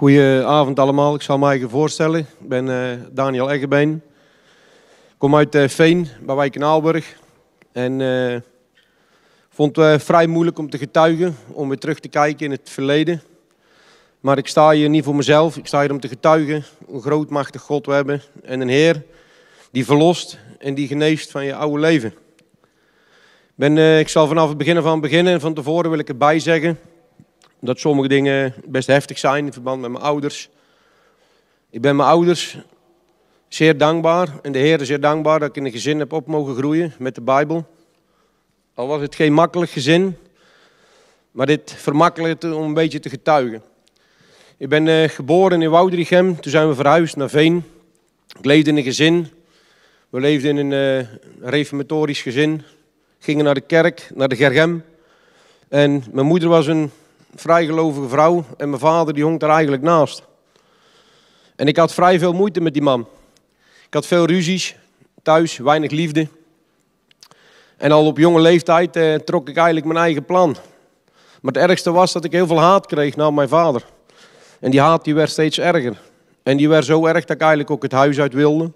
Goedenavond allemaal, ik zal mij even voorstellen. Ik ben eh, Daniel Eggebeen. Ik kom uit uh, Veen, bij Wijk in Aalburg. En uh, vond het vrij moeilijk om te getuigen, om weer terug te kijken in het verleden. Maar ik sta hier niet voor mezelf, ik sta hier om te getuigen hoe groot machtig God we hebben. En een Heer die verlost en die geneest van je oude leven. Ben, ik zal vanaf het begin van beginnen en van tevoren wil ik erbij zeggen dat sommige dingen best heftig zijn in verband met mijn ouders. Ik ben mijn ouders zeer dankbaar en de Heer zeer dankbaar dat ik in een gezin heb op mogen groeien met de Bijbel. Al was het geen makkelijk gezin, maar dit vermakkelijkt om een beetje te getuigen. Ik ben eh, geboren in Woudrichem, toen zijn we verhuisd naar Veen. Ik leefde in een gezin. We leefden in een eh, reformatorisch gezin. Gingen naar de kerk, naar de Gergem. En mijn moeder was een vrijgelovige vrouw. En mijn vader die hongt er eigenlijk naast. En ik had vrij veel moeite met die man. Ik had veel ruzies thuis, weinig liefde. En al op jonge leeftijd eh, trok ik eigenlijk mijn eigen plan. Maar het ergste was dat ik heel veel haat kreeg naar mijn vader. En die haat die werd steeds erger. En die werd zo erg dat ik eigenlijk ook het huis uit wilde.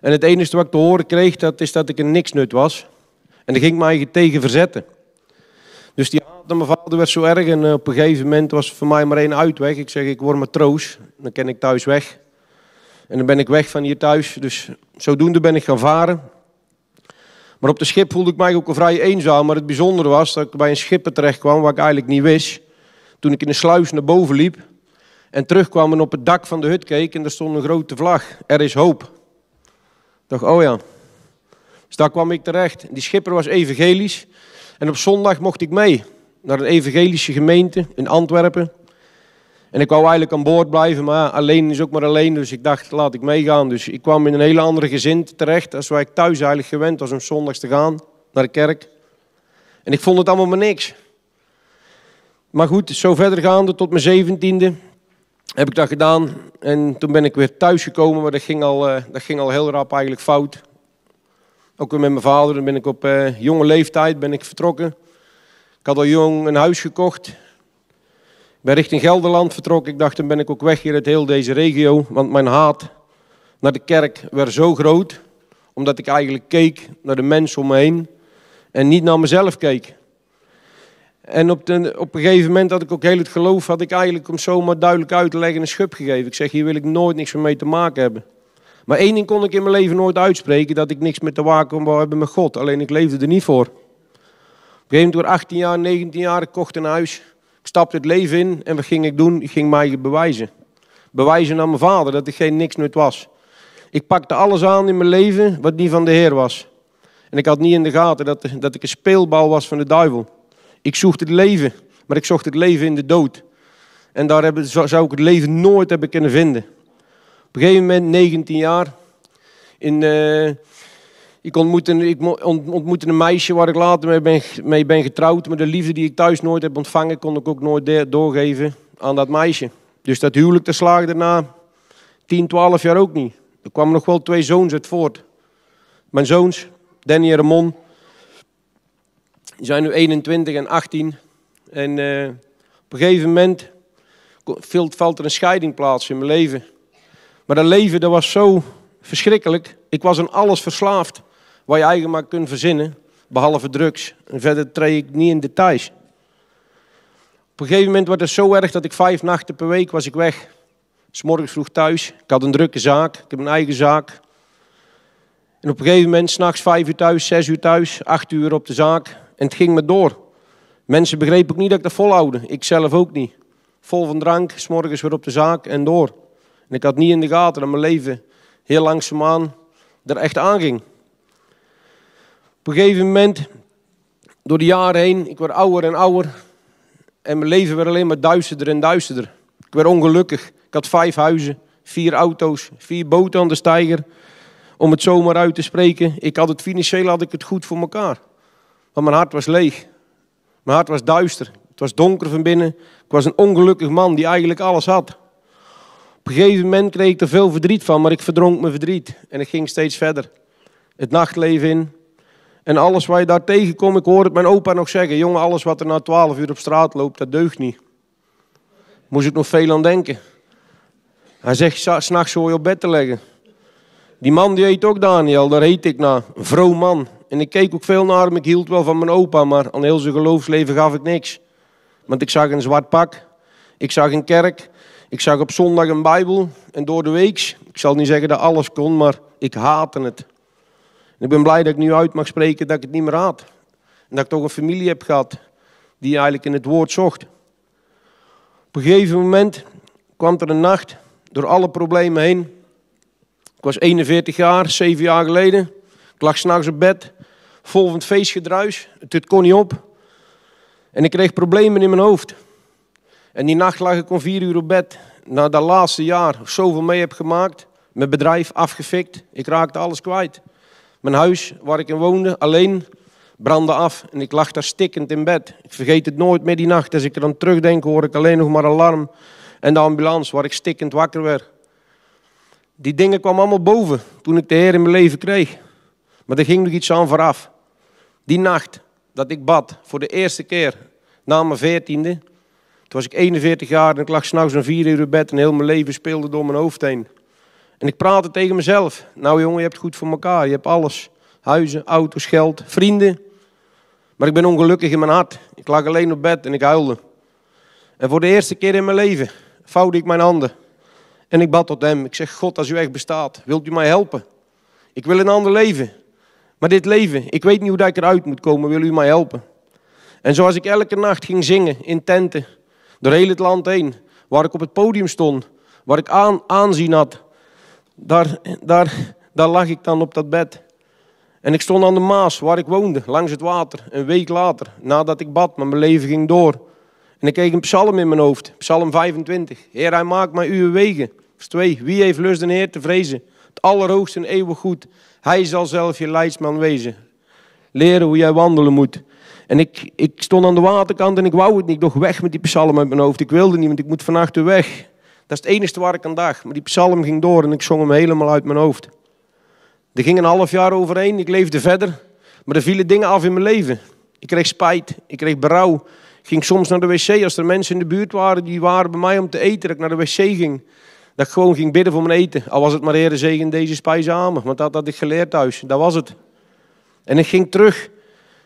En het enige wat ik te horen kreeg, dat is dat ik een niksnut was. En daar ging ik mij tegen verzetten. Dus die haat mijn vader werd zo erg. En eh, op een gegeven moment was voor mij maar één uitweg. Ik zeg, ik word matroos. Dan ken ik thuis weg. En dan ben ik weg van hier thuis. Dus zodoende ben ik gaan varen. Maar op de schip voelde ik mij ook al vrij eenzaam. Maar het bijzondere was dat ik bij een schipper terecht kwam, wat ik eigenlijk niet wist. Toen ik in de sluis naar boven liep en terugkwam en op het dak van de hut keek en daar stond een grote vlag. Er is hoop. Ik dacht, oh ja. Dus daar kwam ik terecht. Die schipper was evangelisch. En op zondag mocht ik mee naar een evangelische gemeente in Antwerpen. En ik wou eigenlijk aan boord blijven, maar alleen is ook maar alleen. Dus ik dacht, laat ik meegaan. Dus ik kwam in een hele andere gezin terecht als waar ik thuis eigenlijk gewend was om zondags te gaan naar de kerk. En ik vond het allemaal maar niks. Maar goed, zo verder gaande tot mijn zeventiende heb ik dat gedaan. En toen ben ik weer gekomen, maar dat ging al, eh, dat ging al heel rap eigenlijk fout. Ook weer met mijn vader. Dan ben ik op eh, jonge leeftijd ben ik vertrokken. Ik had al jong een huis gekocht. Ik ben richting Gelderland vertrokken. Ik dacht, dan ben ik ook weg hier uit heel deze regio. Want mijn haat naar de kerk werd zo groot. Omdat ik eigenlijk keek naar de mensen om me heen. En niet naar mezelf keek. En op, op een gegeven moment had ik ook heel het geloof, had ik eigenlijk om zomaar duidelijk uit te leggen een schub gegeven. Ik zeg, hier wil ik nooit niks meer mee te maken hebben. Maar één ding kon ik in mijn leven nooit uitspreken: dat ik niks met te maken wou hebben met God. Alleen ik leefde er niet voor. Op een gegeven moment, door 18 jaar, 19 jaar, ik kocht een huis. Ik stapte het leven in en wat ging ik doen? Ik ging mij bewijzen. Bewijzen aan mijn vader dat ik geen niks nut was. Ik pakte alles aan in mijn leven wat niet van de Heer was. En ik had niet in de gaten dat, dat ik een speelbal was van de duivel. Ik zocht het leven, maar ik zocht het leven in de dood. En daar zou ik het leven nooit hebben kunnen vinden. Op een gegeven moment, 19 jaar, in, eh, ik, ontmoette, ik een meisje waar ik later mee ben, mee ben getrouwd. Maar de liefde die ik thuis nooit heb ontvangen, kon ik ook nooit doorgeven aan dat meisje. Dus dat huwelijk te slagen daarna, 10, 12 jaar ook niet. Er kwamen nog wel twee zoons uit voort. Mijn zoons, Danny en Ramon, die zijn nu 21 en 18. En eh, op een gegeven moment valt er een scheiding plaats in mijn leven. Maar dat leven dat was zo verschrikkelijk. Ik was aan alles verslaafd wat je eigen maar kunt verzinnen, behalve drugs. En verder treed ik niet in details. Op een gegeven moment werd het zo erg dat ik vijf nachten per week was ik weg. S morgens vroeg thuis. Ik had een drukke zaak. Ik heb een eigen zaak. En op een gegeven moment, s'nachts vijf uur thuis, zes uur thuis, acht uur op de zaak. En het ging me door. Mensen begrepen ook niet dat ik dat volhoudde. Ik zelf ook niet. Vol van drank, s'morgens weer op de zaak en door. En ik had niet in de gaten dat mijn leven heel langzaamaan er echt aanging. Op een gegeven moment, door de jaren heen, ik werd ouder en ouder. En mijn leven werd alleen maar duisterder en duisterder. Ik werd ongelukkig. Ik had vijf huizen, vier auto's, vier boten aan de steiger. Om het zomaar uit te spreken. Ik had het financieel had ik het goed voor elkaar. Maar mijn hart was leeg. Mijn hart was duister. Het was donker van binnen. Ik was een ongelukkig man die eigenlijk alles had. Op een gegeven moment kreeg ik er veel verdriet van, maar ik verdronk mijn verdriet. En ik ging steeds verder. Het nachtleven in. En alles waar je daar tegenkomt, ik hoor het mijn opa nog zeggen. Jongen, alles wat er na twaalf uur op straat loopt, dat deugt niet. Moest ik nog veel aan denken. Hij zegt, s'nachts hoor je op bed te leggen. Die man die heet ook Daniel, daar heet ik naar. Een vroom man. En ik keek ook veel naar hem. Ik hield wel van mijn opa, maar aan heel zijn geloofsleven gaf ik niks. Want ik zag een zwart pak. Ik zag een kerk. Ik zag op zondag een Bijbel en door de week, ik zal niet zeggen dat alles kon, maar ik haatte het. En ik ben blij dat ik nu uit mag spreken dat ik het niet meer haat. En dat ik toch een familie heb gehad die eigenlijk in het woord zocht. Op een gegeven moment kwam er een nacht door alle problemen heen. Ik was 41 jaar, 7 jaar geleden. Ik lag s'nachts op bed, vol van het feestgedruis. Het kon niet op. En ik kreeg problemen in mijn hoofd. En die nacht lag ik om vier uur op bed. Na dat laatste jaar zoveel mee heb gemaakt. Mijn bedrijf afgefikt. Ik raakte alles kwijt. Mijn huis waar ik in woonde, alleen, brandde af. En ik lag daar stikkend in bed. Ik vergeet het nooit meer die nacht. Als ik er aan terugdenk hoor ik alleen nog maar alarm. En de ambulance waar ik stikkend wakker werd. Die dingen kwamen allemaal boven toen ik de Heer in mijn leven kreeg. Maar er ging nog iets aan vooraf. Die nacht dat ik bad voor de eerste keer na mijn veertiende toen was ik 41 jaar en ik lag s'nachts om vier uur in bed en heel mijn leven speelde door mijn hoofd heen. En ik praatte tegen mezelf. Nou jongen, je hebt goed voor elkaar. Je hebt alles. Huizen, auto's, geld, vrienden. Maar ik ben ongelukkig in mijn hart. Ik lag alleen op bed en ik huilde. En voor de eerste keer in mijn leven vouwde ik mijn handen. En ik bad tot hem. Ik zeg, God, als u echt bestaat, wilt u mij helpen? Ik wil een ander leven. Maar dit leven, ik weet niet hoe ik eruit moet komen. Wil u mij helpen? En zoals ik elke nacht ging zingen in tenten, door heel het land heen. Waar ik op het podium stond. Waar ik aan, aanzien had. Daar, daar, daar lag ik dan op dat bed. En ik stond aan de Maas, waar ik woonde, langs het water. Een week later, nadat ik bad, maar mijn leven ging door. En ik kreeg een psalm in mijn hoofd. Psalm 25. Heer, hij maakt mij uw wegen. Vers 2. Wie heeft lust de Heer te vrezen? Het allerhoogste en eeuwig goed. Hij zal zelf je leidsman wezen. Leren hoe jij wandelen moet. En ik, ik stond aan de waterkant en ik wou het niet. Ik dacht, weg met die psalm uit mijn hoofd. Ik wilde niet, want ik moet vannacht weg. Dat is het enige waar ik aan dacht. Maar die psalm ging door en ik zong hem helemaal uit mijn hoofd. Er ging een half jaar overheen, ik leefde verder. Maar er vielen dingen af in mijn leven. Ik kreeg spijt, ik kreeg berouw. Ik ging soms naar de wc als er mensen in de buurt waren die waren bij mij om te eten. Dat ik naar de wc ging. Dat ik gewoon ging bidden voor mijn eten. Al was het maar Heere zegen deze spijs Want dat had ik geleerd thuis. Dat was het. En ik ging terug.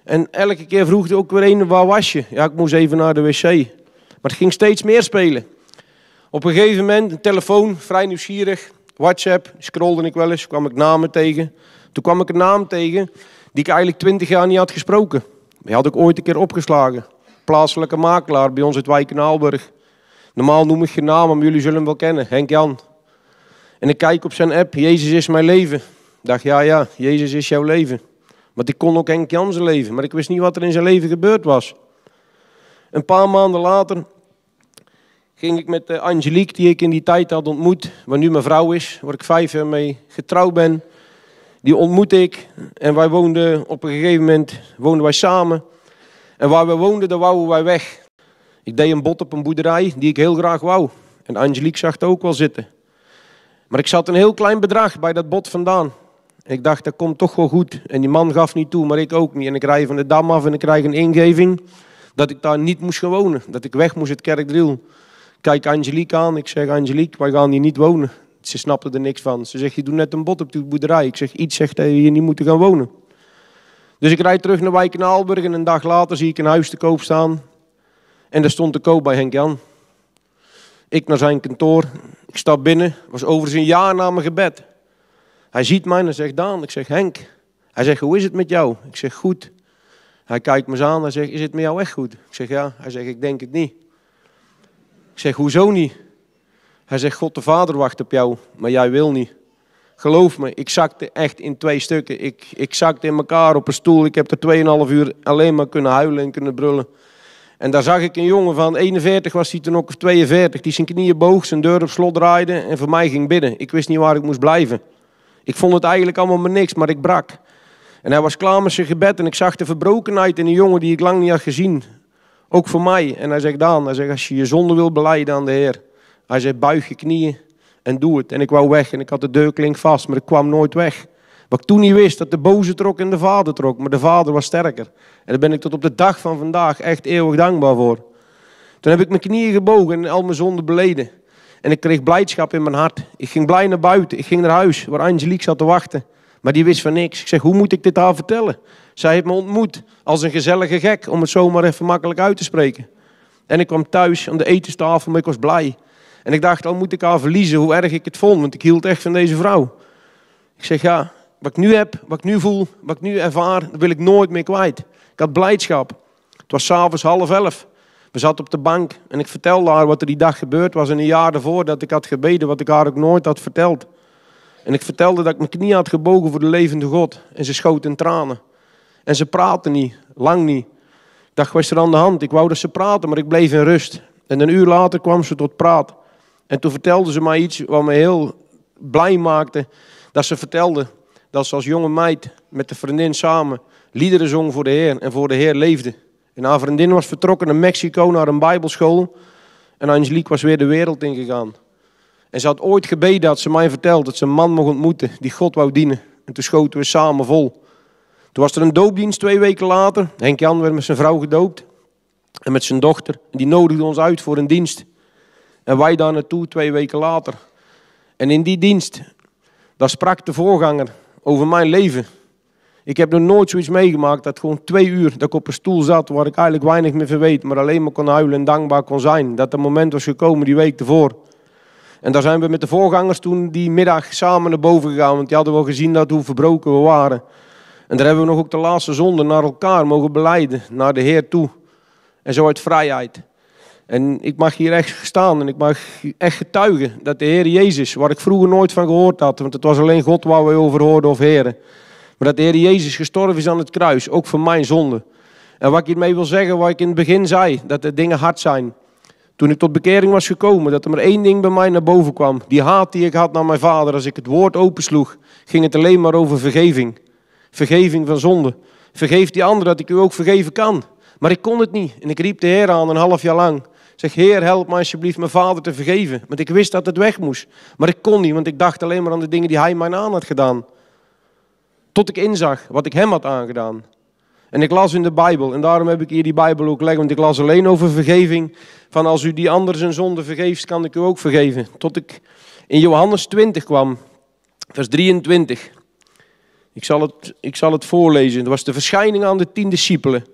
En elke keer vroeg hij ook weer een, waar was je? Ja, ik moest even naar de wc. Maar het ging steeds meer spelen. Op een gegeven moment, een telefoon, vrij nieuwsgierig. WhatsApp, scrolde ik wel eens, kwam ik namen tegen. Toen kwam ik een naam tegen die ik eigenlijk twintig jaar niet had gesproken. Die had ik ooit een keer opgeslagen. Plaatselijke makelaar bij ons uit Wijk Normaal noem ik je naam, maar jullie zullen hem wel kennen. Henk Jan. En ik kijk op zijn app, Jezus is mijn leven. Ik dacht, ja, ja, Jezus is jouw leven. Want ik kon ook Henk zijn leven, maar ik wist niet wat er in zijn leven gebeurd was. Een paar maanden later ging ik met eh, Angelique, die ik in die tijd had ontmoet, waar nu mijn vrouw is, waar ik vijf jaar mee getrouwd ben. Die ontmoette ik en wij woonden op een gegeven moment woonden wij samen. En waar we woonden, daar wouden wij weg. Ik deed een bot op een boerderij die ik heel graag wou. En Angelique zag het ook wel zitten. Maar ik zat een heel klein bedrag bij dat bod vandaan. Ik dacht, dat komt toch wel goed. En die man gaf niet toe, maar ik ook niet. En ik rij van de dam af en ik krijg een ingeving dat ik daar niet moest gaan wonen. Dat ik weg moest uit Kerkdriel. Kijk Angelique aan. Ik zeg, Angelique, wij gaan hier niet wonen. Ze snapte er niks van. Ze zegt, je doet net een bot op de boerderij. Ik zeg, iets zegt dat je hier niet moet gaan wonen. Dus ik rijd terug naar Wijk en en een dag later zie ik een huis te koop staan. En daar stond te koop bij Henk Jan. Ik naar zijn kantoor. Ik stap binnen. was overigens een jaar na mijn gebed. Hij ziet mij en hij zegt, Daan, ik zeg, Henk. Hij zegt, hoe is het met jou? Ik zeg, goed. Hij kijkt me aan, en zegt, is het met jou echt goed? Ik zeg, ja. Hij zegt, ik denk het niet. Ik zeg, hoezo niet? Hij zegt, God de Vader wacht op jou, maar jij wil niet. Geloof me, ik zakte echt in twee stukken. Ik, ik zakte in elkaar op een stoel. Ik heb er 2,5 uur alleen maar kunnen huilen en kunnen brullen. En daar zag ik een jongen van 41 was hij toen ook of 42. Die zijn knieën boog, zijn deur op slot draaide en voor mij ging binnen. Ik wist niet waar ik moest blijven. Ik vond het eigenlijk allemaal maar niks, maar ik brak. En hij was klaar met zijn gebed en ik zag de verbrokenheid in een jongen die ik lang niet had gezien. Ook voor mij. En hij zegt, Daan, hij zegt, als je je zonde wil beleiden aan de Heer. Hij zegt, buig je knieën en doe het. En ik wou weg en ik had de deurklink vast, maar ik kwam nooit weg. Wat ik toen niet wist, dat de boze trok en de vader trok. Maar de vader was sterker. En daar ben ik tot op de dag van vandaag echt eeuwig dankbaar voor. Toen heb ik mijn knieën gebogen en al mijn zonden beleden. En ik kreeg blijdschap in mijn hart. Ik ging blij naar buiten. Ik ging naar huis waar Angelique zat te wachten. Maar die wist van niks. Ik zeg, hoe moet ik dit haar vertellen? Zij heeft me ontmoet als een gezellige gek, om het zomaar even makkelijk uit te spreken. En ik kwam thuis aan de etenstafel, maar ik was blij. En ik dacht, al moet ik haar verliezen, hoe erg ik het vond, want ik hield echt van deze vrouw. Ik zeg, ja, wat ik nu heb, wat ik nu voel, wat ik nu ervaar, dat wil ik nooit meer kwijt. Ik had blijdschap. Het was s'avonds half elf. We zaten op de bank en ik vertelde haar wat er die dag gebeurd was. En een jaar ervoor dat ik had gebeden, wat ik haar ook nooit had verteld. En ik vertelde dat ik mijn knie had gebogen voor de levende God. En ze schoot in tranen. En ze praatte niet, lang niet. Ik dacht, was er aan de hand? Ik wou dat ze praten, maar ik bleef in rust. En een uur later kwam ze tot praat. En toen vertelde ze mij iets wat me heel blij maakte. Dat ze vertelde dat ze als jonge meid met de vriendin samen liederen zong voor de Heer en voor de Heer leefde. En haar vriendin was vertrokken naar Mexico naar een bijbelschool. En Angelique was weer de wereld ingegaan. En ze had ooit gebeden, dat ze mij vertelde dat ze een man mocht ontmoeten die God wou dienen. En toen schoten we samen vol. Toen was er een doopdienst twee weken later. Henk Jan werd met zijn vrouw gedoopt. En met zijn dochter. En die nodigde ons uit voor een dienst. En wij daar naartoe twee weken later. En in die dienst, daar sprak de voorganger over mijn leven. Ik heb nog nooit zoiets meegemaakt dat gewoon twee uur dat ik op een stoel zat waar ik eigenlijk weinig meer van weet, maar alleen maar kon huilen en dankbaar kon zijn. Dat het moment was gekomen die week ervoor. En daar zijn we met de voorgangers toen die middag samen naar boven gegaan, want die hadden wel gezien dat hoe verbroken we waren. En daar hebben we nog ook de laatste zonde naar elkaar mogen beleiden, naar de Heer toe. En zo uit vrijheid. En ik mag hier echt staan en ik mag echt getuigen dat de Heer Jezus, waar ik vroeger nooit van gehoord had, want het was alleen God waar we over hoorden of Heren. Maar dat de Heer Jezus gestorven is aan het kruis, ook voor mijn zonde. En wat ik hiermee wil zeggen, wat ik in het begin zei, dat de dingen hard zijn. Toen ik tot bekering was gekomen, dat er maar één ding bij mij naar boven kwam. Die haat die ik had naar mijn vader, als ik het woord opensloeg, ging het alleen maar over vergeving. Vergeving van zonde. Vergeef die ander dat ik u ook vergeven kan. Maar ik kon het niet. En ik riep de Heer aan een half jaar lang. Zeg, Heer, help me alsjeblieft mijn vader te vergeven. Want ik wist dat het weg moest. Maar ik kon niet, want ik dacht alleen maar aan de dingen die hij mij aan had gedaan. Tot ik inzag wat ik hem had aangedaan. En ik las in de Bijbel, en daarom heb ik hier die Bijbel ook leggen, want ik las alleen over vergeving. Van als u die ander zijn zonde vergeeft, kan ik u ook vergeven. Tot ik in Johannes 20 kwam, vers 23. Ik zal het, ik zal het voorlezen. Het was de verschijning aan de tien discipelen.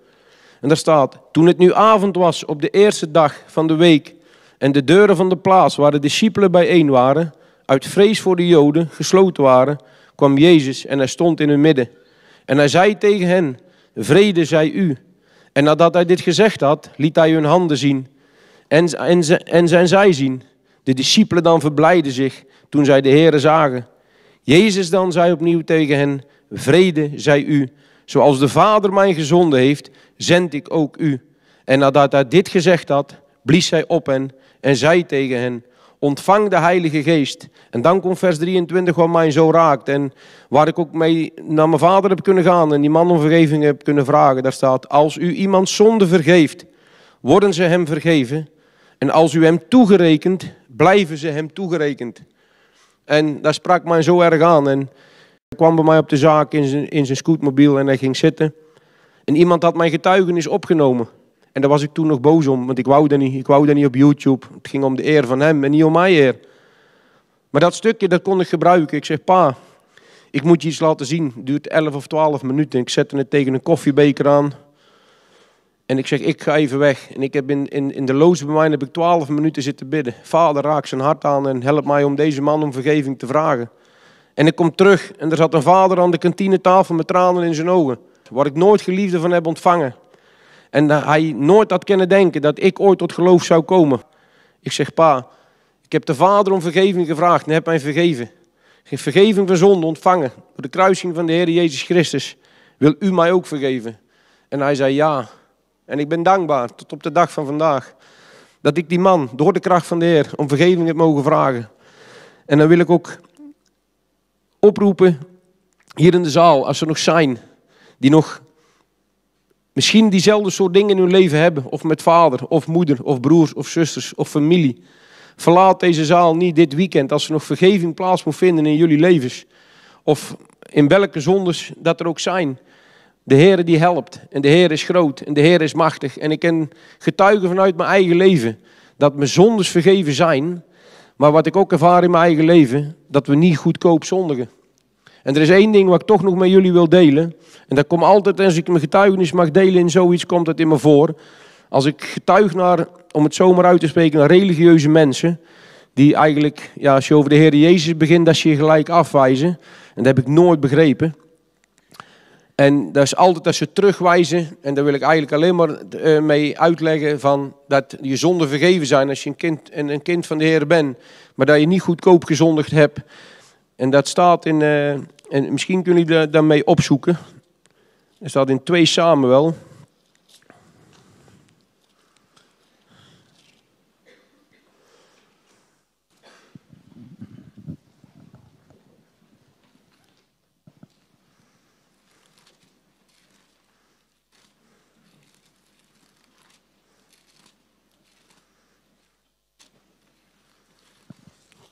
En daar staat, toen het nu avond was op de eerste dag van de week en de deuren van de plaats waar de discipelen bijeen waren, uit vrees voor de Joden gesloten waren, kwam Jezus en hij stond in hun midden. En hij zei tegen hen, vrede zij u. En nadat hij dit gezegd had, liet hij hun handen zien en, en, zijn zij zien. De discipelen dan verblijden zich toen zij de Heeren zagen. Jezus dan zei opnieuw tegen hen, vrede zij u. Zoals de Vader mij gezonden heeft, zend ik ook u. En nadat hij dit gezegd had, blies hij op hen en zei tegen hen, ontvang de Heilige Geest. En dan komt vers 23 wat mij zo raakt. En waar ik ook mee naar mijn vader heb kunnen gaan en die man om vergeving heb kunnen vragen. Daar staat, als u iemand zonde vergeeft, worden ze hem vergeven. En als u hem toegerekend, blijven ze hem toegerekend. En dat sprak mij zo erg aan. En hij kwam bij mij op de zaak in zijn, in zijn scootmobiel en hij ging zitten. En iemand had mijn getuigenis opgenomen. En daar was ik toen nog boos om, want ik wou dat niet. Ik wou dat niet op YouTube. Het ging om de eer van hem en niet om mijn eer. Maar dat stukje, dat kon ik gebruiken. Ik zeg, pa, ik moet je iets laten zien. Het duurt 11 of 12 minuten. Ik zette het tegen een koffiebeker aan. En ik zeg, ik ga even weg. En ik heb in, in, de loze bij mij heb ik twaalf minuten zitten bidden. Vader, raak zijn hart aan en help mij om deze man om vergeving te vragen. En ik kom terug en er zat een vader aan de kantinetafel met tranen in zijn ogen. Wat ik nooit geliefde van heb ontvangen. En hij nooit had kunnen denken dat ik ooit tot geloof zou komen. Ik zeg, pa, ik heb de vader om vergeving gevraagd en heb mij vergeven. Ik heb vergeving voor zonde ontvangen door de kruising van de Heer Jezus Christus. Wil u mij ook vergeven? En hij zei ja. En ik ben dankbaar tot op de dag van vandaag. Dat ik die man door de kracht van de Heer om vergeving heb mogen vragen. En dan wil ik ook oproepen hier in de zaal, als er nog zijn, die nog misschien diezelfde soort dingen in hun leven hebben. Of met vader, of moeder, of broers, of zusters, of familie. Verlaat deze zaal niet dit weekend als er nog vergeving plaats moet vinden in jullie levens. Of in welke zondes dat er ook zijn. De Heer die helpt. En de Heer is groot. En de Heer is machtig. En ik ken getuigen vanuit mijn eigen leven. Dat mijn zondes vergeven zijn. Maar wat ik ook ervaar in mijn eigen leven. Dat we niet goedkoop zondigen. En er is één ding wat ik toch nog met jullie wil delen. En dat komt altijd, als ik mijn getuigenis mag delen in zoiets, komt het in me voor. Als ik getuig naar, om het zomaar uit te spreken, naar religieuze mensen. Die eigenlijk, ja, als je over de Heer Jezus begint, dat ze je gelijk afwijzen. En dat heb ik nooit begrepen. En dat is altijd dat ze terugwijzen. En daar wil ik eigenlijk alleen maar eh, mee uitleggen van dat je zonden vergeven zijn als je een kind, een kind van de Heer bent. Maar dat je niet goedkoop gezondigd hebt. En dat staat in, eh, en misschien kunnen jullie daarmee opzoeken. Er staat in twee samen wel.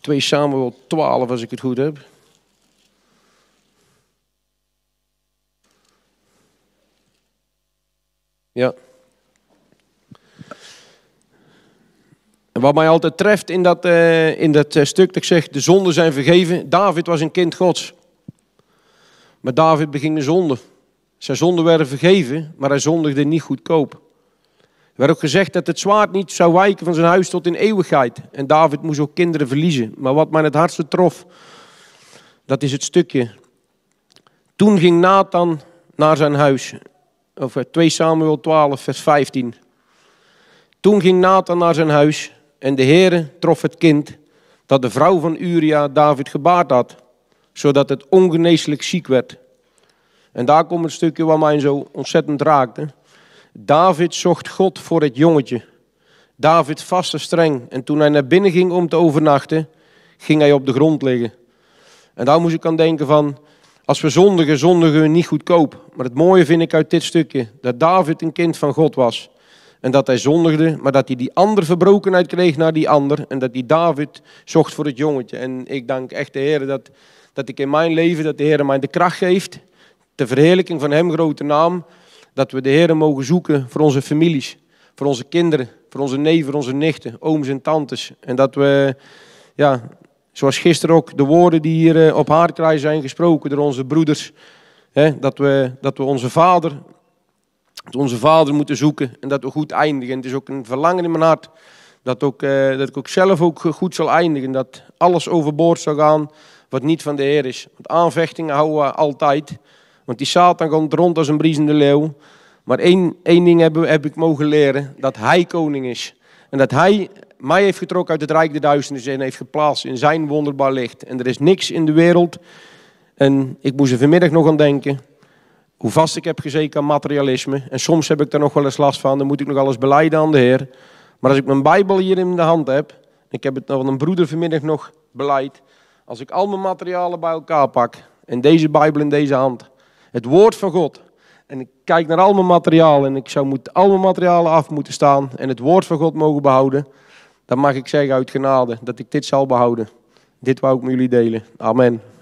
2 Samuel 12, als ik het goed heb. Ja. En wat mij altijd treft in dat, eh, in dat eh, stuk dat ik zeg, de zonden zijn vergeven. David was een kind gods. Maar David beging de zonde. Zijn zonden werden vergeven, maar hij zondigde niet goedkoop. Er werd ook gezegd dat het zwaard niet zou wijken van zijn huis tot in eeuwigheid. En David moest ook kinderen verliezen. Maar wat mij het hardste trof, dat is het stukje. Toen ging Nathan naar zijn huis. Of 2 eh, Samuel 12, vers 15. Toen ging Nathan naar zijn huis en de Heere trof het kind dat de vrouw van Uria David gebaard had, zodat het ongeneeslijk ziek werd. En daar komt het stukje wat mij zo ontzettend raakte. David zocht God voor het jongetje. David vastte streng en toen hij naar binnen ging om te overnachten, ging hij op de grond liggen. En daar moest ik aan denken van, als we zondigen, zondigen we niet goedkoop. Maar het mooie vind ik uit dit stukje, dat David een kind van God was. En dat hij zondigde, maar dat hij die ander verbrokenheid kreeg naar die ander. En dat die David zocht voor het jongetje. En ik dank echt de Heer dat, dat ik in mijn leven, dat de Heer mij de kracht geeft. De verheerlijking van Hem, grote naam. Dat we de Heer mogen zoeken voor onze families, voor onze kinderen, voor onze neven, onze nichten, ooms en tantes. En dat we, ja, zoals gisteren ook, de woorden die hier eh, op Haarkraai zijn gesproken door onze broeders. Hè, dat, we, dat we onze vader, dat onze vader moeten zoeken en dat we goed eindigen. het is ook een verlangen in mijn hart dat, ook, eh, dat ik ook zelf ook goed zal eindigen. Dat alles overboord zal gaan wat niet van de Heer is. Want aanvechtingen houden we altijd. Want die Satan komt rond als een briesende leeuw. Maar één, één ding heb, heb ik mogen leren: dat hij koning is. En dat hij mij heeft getrokken uit het rijk der duizenden en heeft geplaatst in zijn wonderbaar licht. En er is niks in de wereld. En ik moest er vanmiddag nog aan denken. Hoe vast ik heb gezeten aan materialisme. En soms heb ik daar nog wel eens last van. Dan moet ik nog alles beleiden aan de Heer. Maar als ik mijn Bijbel hier in de hand heb. Ik heb het van een broeder vanmiddag nog beleid. Als ik al mijn materialen bij elkaar pak. En deze Bijbel in deze hand het woord van God. En ik kijk naar al mijn materiaal en ik zou moet, al mijn materialen af moeten staan en het woord van God mogen behouden. Dan mag ik zeggen uit genade dat ik dit zal behouden. Dit wou ik met jullie delen. Amen.